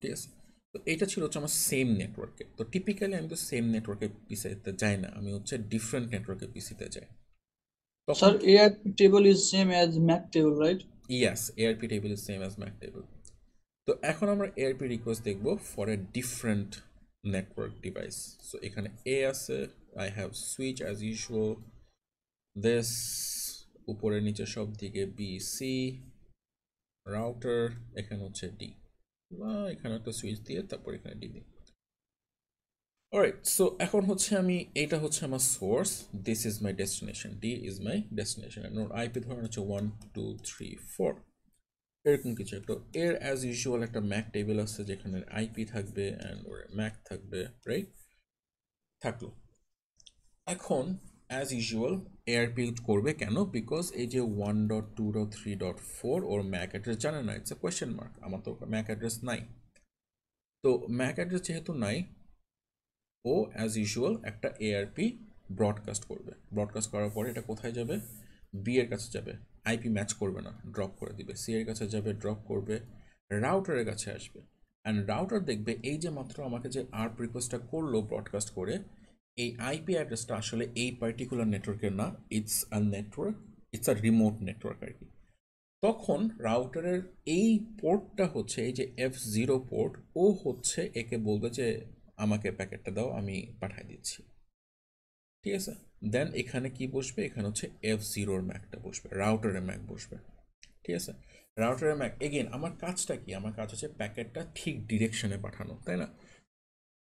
S1: ঠিক আছে তো এটা ছিল হচ্ছে আমার সেম নেটওয়ার্কে তো টিপিক্যালি আমি তো সেম নেটওয়ার্কে পিসিতে যাই না আমি হচ্ছে ডিফারেন্ট নেটওয়ার্কে পিসিতে যাই sir ARP table is same as MAC table right yes ARP table is same as MAC table তো এখন আমরা এআরপি রিকোয়েস্ট দেখব for a different network device so এখানে এ আছে I have switch as usual these উপরে নিচে সব দিকে বি সি রাউটার এখানে হচ্ছে ডি বা এখানে একটা সুইচ দিয়ে তারপর এখানে ডি দিই অলরাইট সো এখন হচ্ছে আমি এটা হচ্ছে আমার source this is my destination D is my destination আর আইপি ধরেন হচ্ছে ওয়ান টু থ্রি ফোর এরকম কিছু একটা এর অ্যাজ ইউজুয়াল একটা ম্যাক টেবিল আছে যেখানে আইপি থাকবে অ্যান্ড ওর ম্যাক থাকবে রাইট থাকলো এখন অ্যাজ ইউজুয়াল এআরপি করবে কেন বিকজ এই যে one dot two dot three dot four ওর ম্যাক অ্যাড্রেস জানে না ইটস এ কোয়েশ্চেন মার্ক আমার তো ম্যাক অ্যাড্রেস নাই তো ম্যাক অ্যাড্রেস যেহেতু নাই ও অ্যাজ ইউজুয়াল একটা এআরপি ব্রডকাস্ট করবে ব্রডকাস্ট করার পরে এটা কোথায় যাবে বি এর কাছে যাবে আইপি ম্যাচ করবে না ড্রপ করে দিবে সি এর কাছে যাবে ড্রপ করবে রাউটারের কাছে আসবে অ্যান্ড রাউটার দেখবে এই যে মাত্র আমাকে যে আর্প রিকোয়েস্টটা করলো ব্রডকাস্ট করে এই আইপি অ্যাড্রেসটা আসলে এই পার্টিকুলার নেটওয়ার্কের না it's a network it's a remote network আর কি তখন রাউটারের এই পোর্টটা হচ্ছে এই যে এফ জিরো পোর্ট ও হচ্ছে একে বলবে যে আমাকে প্যাকেটটা দাও আমি পাঠাই দিচ্ছি ঠিক আছে দেন এখানে কি বসবে এখানে হচ্ছে এফ জিরোর ম্যাকটা বসবে রাউটারের ম্যাক বসবে ঠিক আছে রাউটারের ম্যাক এগেন আমার কাজটা কি আমার কাজ হচ্ছে প্যাকেটটা ঠিক ডিরেকশনে পাঠানো তাই না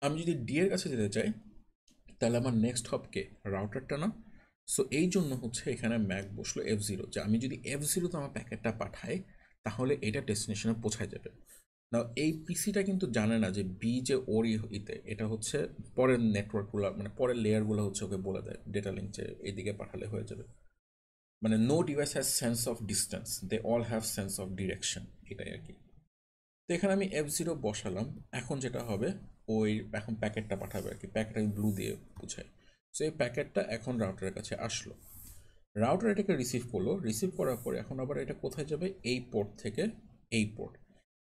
S1: আমি যদি ডিয়ের কাছে যেতে চাই তাহলে আমার নেক্সট হবকে রাউটারটা না সো এই জন্য হচ্ছে এখানে ম্যাক বসলো এফ জিরো যে আমি যদি এফ জিরোতে আমার প্যাকেটটা পাঠাই তাহলে এটা ডেস্টিনেশনে পৌঁছায় যাবে না এই পিসিটা কিন্তু জানে না যে বি যে ওরি ইতে এটা হচ্ছে পরের নেটওয়ার্কগুলো মানে পরের লেয়ারগুলো হচ্ছে ওকে বলে দেয় ডেটা লিঙ্ক যে এদিকে পাঠালে হয়ে যাবে মানে no device has sense of distance they all have sense of direction এটাই আর কি তো এখানে আমি এফ জিরো বসালাম এখন যেটা হবে ওই এখন প্যাকেটটা পাঠাবে আর কি প্যাকেট আমি ব্লু দিয়ে বুঝাই সো এই প্যাকেটটা এখন রাউটারের কাছে আসলো রাউটার এটাকে রিসিভ করলো রিসিভ করার পরে এখন আবার এটা কোথায় যাবে এই পোর্ট থেকে এই পোর্ট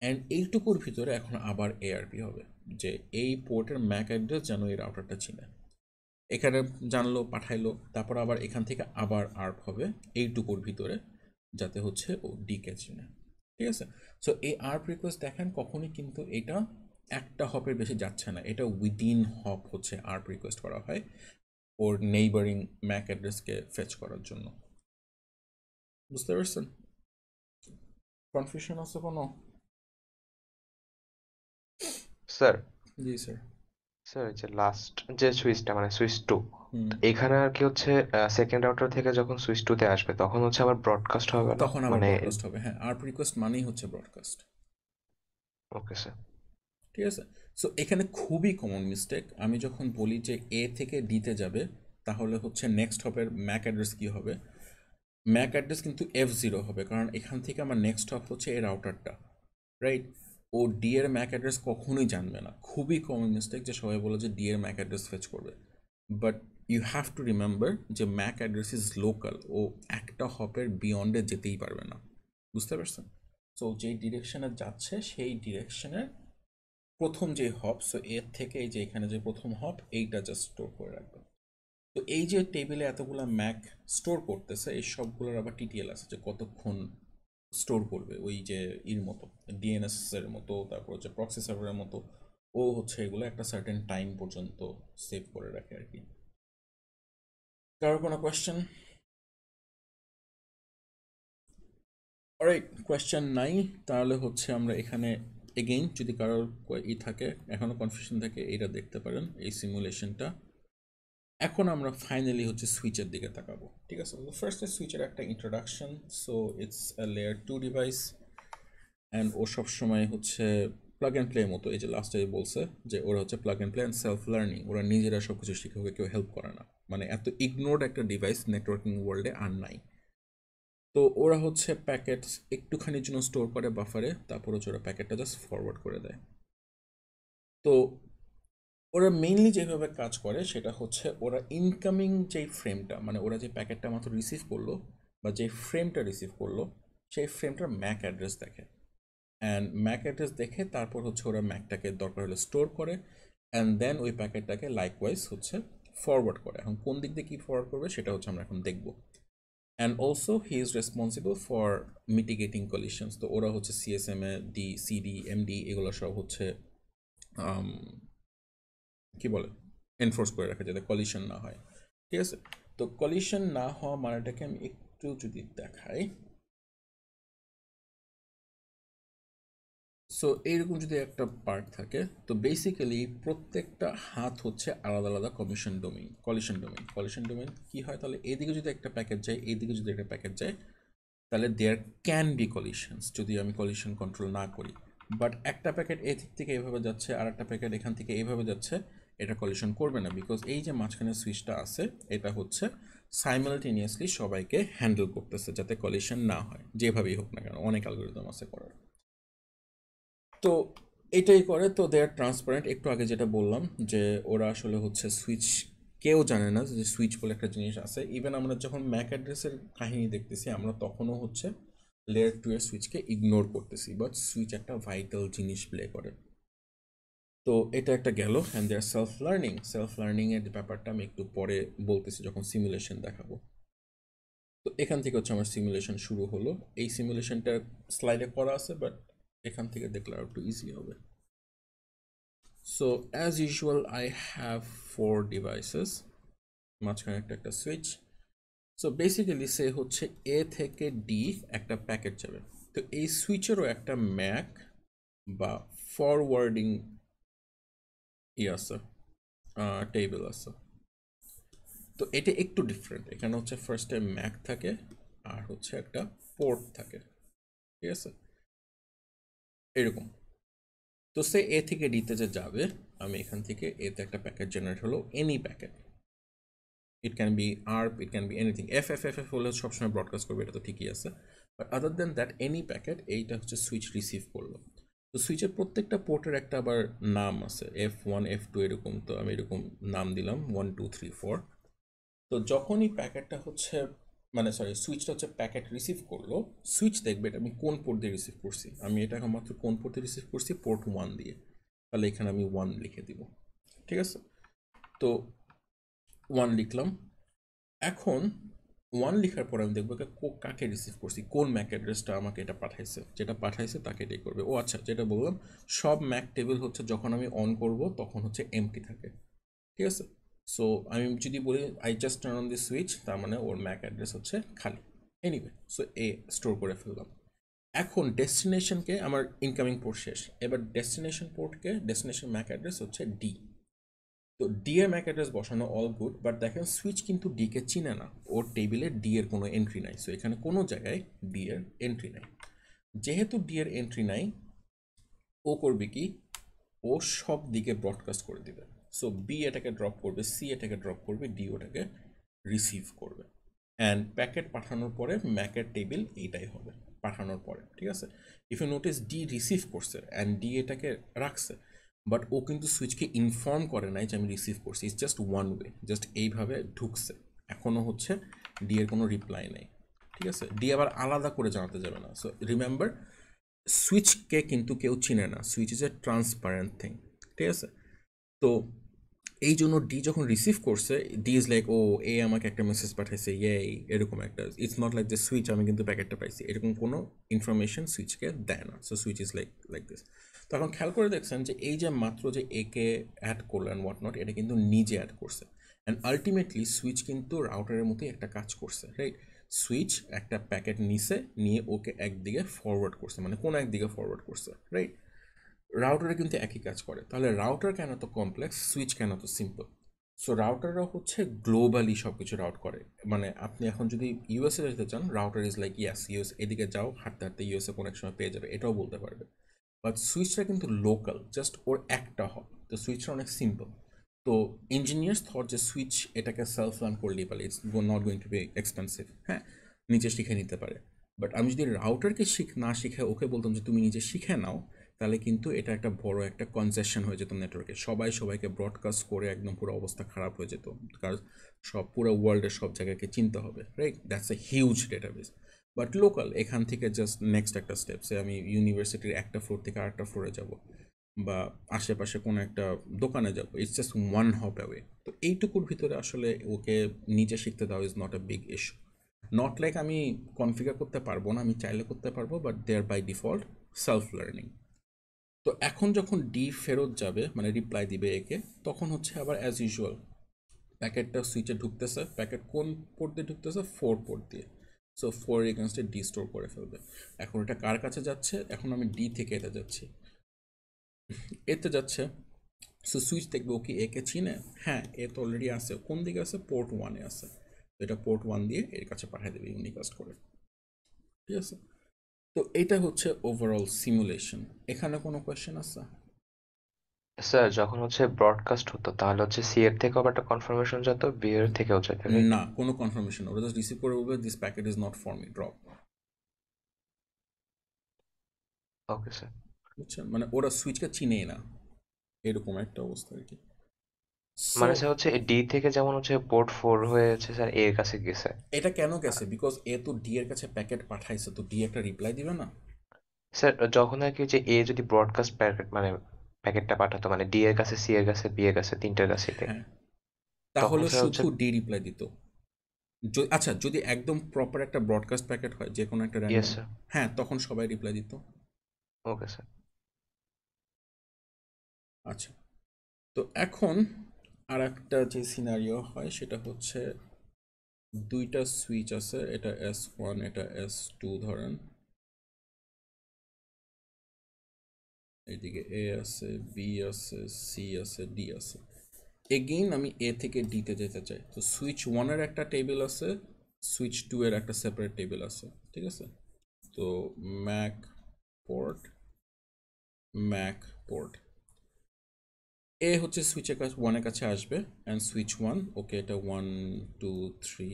S1: অ্যান্ড এইটুকুর ভিতরে এখন আবার এআরপি হবে যে এই পোর্টের ম্যাক অ্যাড্রেস যেন এই রাউটারটা চিনে এখানে জানলো পাঠাইলো তারপর আবার এখান থেকে আবার আর্প হবে এইটুকুর ভিতরে যাতে হচ্ছে ও ডিকে চিনে ঠিক আছে সো এই আর্প রিকোয়েস্ট দেখেন কখনই কিন্তু এটা একটা হপের বেশি যাচ্ছে না এটা উইদিন হপ হচ্ছে আর্প রিকোয়েস্ট করা হয় ওর নেইবারিং ম্যাক অ্যাড্রেসকে ফেচ করার জন্য বুঝতে পারছেন কনফিউশন আছে কোনো
S2: স্যার জি স্যার স্যার যে লাস্ট
S1: যে সুইচটা মানে সুইচ টু এখানে আর কি হচ্ছে সেকেন্ড রাউটার থেকে যখন সুইচ টু তে আসবে তখন হচ্ছে আবার ব্রডকাস্ট হবে তখন আবার মানে ব্রডকাস্ট হবে হ্যাঁ আর রিকোয়েস্ট মানেই হচ্ছে ব্রডকাস্ট ওকে স্যার ঠিক আছে সো এখানে খুবই কমন মিস্টেক আমি যখন বলি যে এ থেকে ডিতে যাবে তাহলে হচ্ছে নেক্সট হপের ম্যাক অ্যাড্রেস কী হবে ম্যাক অ্যাড্রেস কিন্তু এফ জিরো হবে কারণ এখান থেকে আমার নেক্সট হপ হচ্ছে এর আউটারটা রাইট ও ডি এর ম্যাক অ্যাড্রেস কখনোই জানবে না খুবই কমন মিস্টেক যে সবাই বলে যে ডি এর ম্যাক অ্যাড্রেস ফেচ করবে but you have to remember যে ম্যাক অ্যাড্রেস ইজ লোকাল ও একটা হপের বিয়ন্ডে যেতেই পারবে না বুঝতে পারছেন সো যেই ডিরেকশানে যাচ্ছে সেই ডিরেকশনের প্রথম যে হপ সো এর থেকে এই যে এখানে যে প্রথম হপ এইটা জাস্ট স্টোর করে রাখবে তো এই যে টেবিলে এতগুলো ম্যাক স্টোর করতেছে এই সবগুলোর আবার টিটিএল আছে যে কতক্ষণ স্টোর করবে ওই যে ইর মতো এর মতো তারপর হচ্ছে প্রসেসরের মতো ও হচ্ছে এগুলো একটা সার্টেন টাইম পর্যন্ত সেভ করে রাখে আর কি কারোর কোনো কোয়েশ্চেন অলরাইট কোয়েশ্চেন নাই তাহলে হচ্ছে আমরা এখানে এগেইন যদি কারোর ই থাকে এখনও কনফিউশন থাকে এইটা দেখতে পারেন এই সিমুলেশনটা এখন আমরা ফাইনালি হচ্ছে সুইচের দিকে তাকাবো ঠিক আছে ফার্স্টে সুইচের একটা introduction so it's layer two device and ও সবসময় হচ্ছে প্লাগ অ্যান্ড প্লে মতো এই যে লাস্টে বলছে যে ওরা হচ্ছে plug and play and self learning ওরা নিজেরা সব কিছু শিখে কেউ হেল্প করে না মানে এত ইগনোর্ড একটা ডিভাইস নেটওয়ার্কিং ওয়ার্ল্ডে আর নাই তো ওরা হচ্ছে প্যাকেট একটুখানির জন্য স্টোর করে বাফারে তারপর হচ্ছে ওরা প্যাকেটটা জাস্ট ফরওয়ার্ড করে দেয় তো ওরা মেইনলি যেভাবে কাজ করে সেটা হচ্ছে ওরা ইনকামিং যেই ফ্রেমটা মানে ওরা যে প্যাকেটটা মাত্র রিসিভ করলো বা যে ফ্রেমটা রিসিভ করলো সেই ফ্রেমটার ম্যাক অ্যাড্রেস দেখে অ্যান্ড ম্যাক অ্যাড্রেস দেখে তারপর হচ্ছে ওরা ম্যাকটাকে দরকার হলে স্টোর করে অ্যান্ড দেন ওই প্যাকেটটাকে লাইকওয়াইজ হচ্ছে ফরওয়ার্ড করে এখন কোন দিক দিয়ে কী ফরওয়ার্ড করবে সেটা হচ্ছে আমরা এখন দেখবো and also he is responsible for mitigating collisions তো ওরা হচ্ছে সিএসএমএ ডি সিডি এমডি এগুলো সব হচ্ছে um, কি বলে এনফোর্স করে রাখে যাতে কলিশন না হয় ঠিক আছে তো কলিশন না হওয়া মানেটাকে আমি
S2: একটু যদি দেখাই
S1: সো এইরকম যদি একটা পার্ট থাকে তো বেসিক্যালি প্রত্যেকটা হাত হচ্ছে আলাদা আলাদা collision domain collision domain collision domain কী হয় তাহলে এইদিকে যদি একটা প্যাকেজ যায় এইদিকে যদি একটা প্যাকেজ যায় তাহলে দেয়ার ক্যান বি কলিশনস যদি আমি কলিশন কন্ট্রোল না করি বাট একটা প্যাকেট এদিক দিক থেকে এইভাবে যাচ্ছে আর একটা প্যাকেট এখান থেকে এইভাবে যাচ্ছে এটা কলিশন করবে না বিকজ এই যে মাঝখানে সুইচটা আছে এটা হচ্ছে সাইমালটেনিয়াসলি সবাইকে হ্যান্ডেল করতেছে যাতে কলিশন না হয় যেভাবেই হোক না কেন অনেক অ্যালগোরিদম আছে করার তো এটাই করে তো দে আর ট্রান্সপারেন্ট একটু আগে যেটা বললাম যে ওরা আসলে হচ্ছে সুইচ কেউ জানে না যে সুইচ বলে একটা জিনিস আছে ইভেন আমরা যখন ম্যাক অ্যাড্রেসের কাহিনী দেখতেছি আমরা তখনও হচ্ছে লেয়ার টু এর সুইচকে ইগনোর করতেছি বাট সুইচ একটা ভাইটাল জিনিস প্লে করে তো এটা একটা গেল and their self learning self লার্নিংয়ের ব্যাপারটা আমি একটু পরে বলতেছি যখন সিমুলেশন দেখাবো তো এখান থেকে হচ্ছে আমার সিমুলেশন শুরু হলো এই সিমুলেশনটা স্লাইডে করা আছে বাট এখান থেকে দেখলে আর একটু ইজি হবে so as usual I have four devices মাঝখানে একটা একটা সুইচ সো বেসিক্যালি সে হচ্ছে এ থেকে ডি একটা প্যাকেট যাবে তো এই সুইচেরও একটা ম্যাক বা ফরওয়ার্ডিং ই আছে টেবিল আছে তো এটা একটু ডিফারেন্ট এখানে হচ্ছে টাইম ম্যাক থাকে আর হচ্ছে একটা পোর্ট থাকে ঠিক আছে এরকম তো সে এ থেকে ডিতে যে যাবে আমি এখান থেকে এতে একটা প্যাকেট জেনারেট হলো any packet it can be ARP it can be anything F F F F হলে সবসময় ব্রডকাস্ট করবে এটা তো ঠিকই আছে but other than that any packet এইটা হচ্ছে সুইচ রিসিভ করলো তো সুইচের প্রত্যেকটা পোর্টের একটা আবার নাম আছে এফ ওয়ান এফ টু এরকম তো আমি এরকম নাম দিলাম ওয়ান টু থ্রি ফোর তো যখনই প্যাকেটটা হচ্ছে মানে সরি সুইচটা হচ্ছে প্যাকেট রিসিভ করলো সুইচ দেখবে এটা আমি কোন পোর্ট দিয়ে রিসিভ করছি আমি এটা মাত্র কোন পোর্ট দিয়ে রিসিভ করছি পোর্ট ওয়ান দিয়ে তাহলে এখানে আমি ওয়ান লিখে দিব ঠিক আছে তো ওয়ান লিখলাম এখন ওয়ান লিখার পরে আমি দেখবো কাকে রিসিভ করছি কোন ম্যাক অ্যাড্রেসটা আমাকে এটা পাঠাইছে যেটা পাঠাইছে তাকে এটাই করবে ও আচ্ছা যেটা বললাম সব ম্যাক টেবিল হচ্ছে যখন আমি অন করব তখন হচ্ছে এম থাকে ঠিক আছে সো আমি যদি বলি I just turn on this switch তার মানে ওর ম্যাক অ্যাড্রেস হচ্ছে খালি এনিওয়ে সো এ স্টোর করে ফেললাম এখন ডেস্টিনেশনকে আমার ইনকামিং পোর্ট শেষ এবার ডেস্টিনেশন পোর্টকে ডেস্টিনেশন ম্যাক অ্যাড্রেস হচ্ছে ডি তো ডি এর ম্যাক অ্যাড্রেস বসানো অল গুড বাট দেখেন সুইচ কিন্তু ডিকে চিনে না ওর টেবিলে ডি এর কোনো এন্ট্রি নাই সো এখানে কোনো জায়গায় ডি এর এন্ট্রি নাই যেহেতু ডি এর এন্ট্রি নাই ও করবে কি ও সব দিকে ব্রডকাস্ট করে দিবে সো বি এটাকে ড্রপ করবে সি এটাকে ড্রপ করবে ডি ওটাকে রিসিভ করবে অ্যান্ড প্যাকেট পাঠানোর পরে ম্যাকের টেবিল এইটাই হবে পাঠানোর পরে ঠিক আছে if you notice D receive করছে অ্যান্ড ডি এটাকে রাখছে বাট ও কিন্তু সুইচকে ইনফর্ম করে নাই যে আমি রিসিভ করছি it's just one way just এইভাবে ঢুকছে এখনও হচ্ছে ডি এর কোনো রিপ্লাই নেই ঠিক আছে ডি আবার আলাদা করে জানাতে যাবে না সো রিমেম্বার সুইচকে কিন্তু কেউ চিনে না switch is a transparent thing ঠিক আছে তো এই জন্য ডি যখন রিসিভ করছে ডি ইজ লাইক ও এ আমাকে একটা মেসেজ পাঠাইছে ইয়ে এরকম একটা ইটস নট লাইক যে সুইচ আমি কিন্তু প্যাকেটটা পাইছি এরকম কোনো ইনফরমেশন সুইচকে দেয় না so switch is like like this তো এখন খেয়াল করে দেখছেন যে এই যে মাত্র যে একে অ্যাড করলেন হোয়াট নট এটা কিন্তু নিজে অ্যাড করছে অ্যান্ড আলটিমেটলি সুইচ কিন্তু রাউটারের মতোই একটা কাজ করছে রাইট সুইচ একটা প্যাকেট নিছে নিয়ে ওকে একদিকে ফরওয়ার্ড করছে মানে কোন একদিকে ফরওয়ার্ড করছে রাইট রাউটারে কিন্তু একই কাজ করে তাহলে রাউটার কেন তো কমপ্লেক্স সুইচ কেন তো সিম্পল সো রাউটাররা হচ্ছে গ্লোবালি সব কিছু রাউট করে মানে আপনি এখন যদি ইউএসএ যেতে চান router is like yes US এদিকে যাও হাঁটতে হাঁটতে ইউএসএ কোনো এক সময় পেয়ে যাবে এটাও বলতে পারবে বাট সুইচটা কিন্তু লোকাল জাস্ট ওর একটা হব তো সুইচটা অনেক সিম্পল তো ইঞ্জিনিয়ার্স থট যে সুইচ এটাকে সেলফ লার্ন করলেই পারে it's not going to be expensive হ্যাঁ নিচে শিখে নিতে পারে বাট আমি যদি রাউটারকে শিখ না শিখে ওকে বলতাম যে তুমি নিজে শিখে নাও তাহলে কিন্তু এটা একটা বড় একটা কনজেশন হয়ে যেত নেটওয়ার্কে সবাই সবাইকে ব্রডকাস্ট করে একদম পুরো অবস্থা খারাপ হয়ে যেত কারণ সব পুরো ওয়ার্ল্ডের সব জায়গাকে চিনতে হবে right that's a huge database but local এখান থেকে জাস্ট নেক্সট একটা স্টেপসে আমি ইউনিভার্সিটির একটা ফ্লোর থেকে আরেকটা ফ্লোরে যাব বা আশেপাশে কোনো একটা দোকানে যাব it's just one hop away তো এইটুকুর ভিতরে আসলে ওকে নিজে শিখতে দাও is not a big issue not like আমি কনফিগার করতে পারবো না আমি চাইলে করতে পারবো but there by default self learning তো এখন যখন ডি ফেরত যাবে মানে রিপ্লাই দিবে একে তখন হচ্ছে আবার অ্যাজ ইউজুয়াল প্যাকেটটা সুইচে ঢুকতেছে প্যাকেট কোন পোর্ট দিয়ে ঢুকতেছে ফোর পোর্ট দিয়ে সো ফোর এগেনস্টে ডি স্টোর করে ফেলবে এখন এটা কার কাছে যাচ্ছে এখন আমি ডি থেকে এতে যাচ্ছি এতে যাচ্ছে সো সুইচ দেখবো কি একে চিনে হ্যাঁ এ তো অলরেডি আছে কোন দিকে আছে পোর্ট ওয়ানে আছে এটা পোর্ট ওয়ান দিয়ে এর কাছে পাঠিয়ে দেবে ইউনিকাস্ট করে ঠিক আছে তো এটা হচ্ছে ওভারঅল সিমুলেশন এখানে কোনো কোয়েশ্চেন আছে স্যার যখন হচ্ছে ব্রডকাস্ট হতো তাহলে হচ্ছে সি এর থেকেও একটা কনফার্মেশন যেত বি এর থেকেও যেত না কোনো কনফার্মেশন ওরা জাস্ট রিসিভ করে বলবে this packet is not for me drop okay sir বুঝছেন মানে ওরা সুইচকে চিনেই না এরকম একটা অবস্থা আর কি মানে স্যার
S2: হচ্ছে ডি থেকে যেমন হচ্ছে পোর্ট ফোর হয়েছে স্যার এ এর কাছে গেছে
S1: এটা কেন গেছে বিকজ এ তো ডি এর কাছে প্যাকেট পাঠাইছে তো ডি একটা রিপ্লাই দিবে না স্যার যখন আর কি যে এ যদি ব্রডকাস্ট প্যাকেট মানে প্যাকেটটা পাঠাতো মানে ডি এর কাছে সি এর কাছে বি এর কাছে তিনটার কাছে হ্যাঁ। তাহলে শুধু ডি রিপ্লাই দিত আচ্ছা যদি একদম প্রপার একটা ব্রডকাস্ট প্যাকেট হয় যে কোনো একটা র্যান্ডম হ্যাঁ তখন সবাই রিপ্লাই দিত ওকে স্যার আচ্ছা তো এখন আর
S2: একটা যে সিনারিও হয় সেটা হচ্ছে দুইটা সুইচ আছে এটা এস ওয়ান এটা এস টু ধরেন
S1: এদিকে এ আছে বি আছে সি আছে ডি আছে এগেইন আমি এ থেকে ডিতে যেতে চাই তো সুইচ ওয়ানের একটা টেবিল আছে সুইচ টু এর একটা সেপারেট টেবিল আছে ঠিক আছে তো MAC port MAC port A হচ্ছে সুইচের কাছে ওয়ানের কাছে আসবে অ্যান্ড সুইচ ওয়ান ওকে এটা ওয়ান টু থ্রি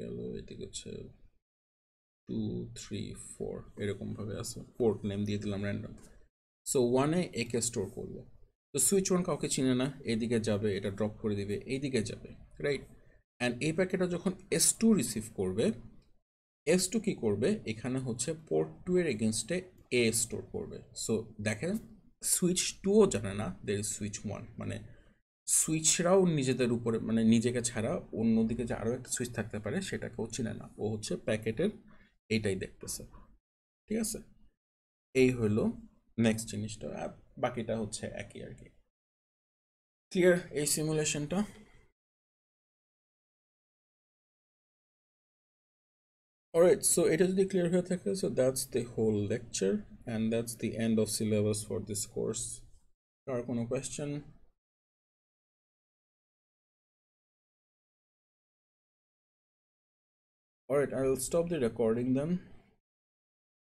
S1: গেল এদিকে হচ্ছে টু থ্রি ফোর এরকমভাবে আসবে পোর্ট নেম দিয়ে দিলাম র্যান্ডম সো ওয়ানে একে স্টোর করবে তো সুইচ ওয়ান কাউকে চিনে না এদিকে যাবে এটা ড্রপ করে দিবে এইদিকে যাবে রাইট অ্যান্ড এই প্যাকেটটা যখন এস টু রিসিভ করবে এস টু কী করবে এখানে হচ্ছে পোর্ট টু এর এগেনস্টে এ স্টোর করবে সো দেখেন সুইচ টুও জানে না দের ইজ সুইচ ওয়ান মানে সুইচরাও নিজেদের উপরে মানে নিজেকে ছাড়া অন্যদিকে যে আরও একটা সুইচ থাকতে পারে সেটাকেও চিনে না ও হচ্ছে প্যাকেটের এইটাই দেখতেছে ঠিক আছে এই হলো নেক্সট জিনিসটা আর বাকিটা হচ্ছে একই আর কি ক্লিয়ার এই
S2: সিমুলেশনটা
S1: অলরাইট সো এটা যদি ক্লিয়ার হয়ে থাকে so that's the whole lecture and that's the end of syllabus for this course are কোনো question
S2: all right i'll stop the recording then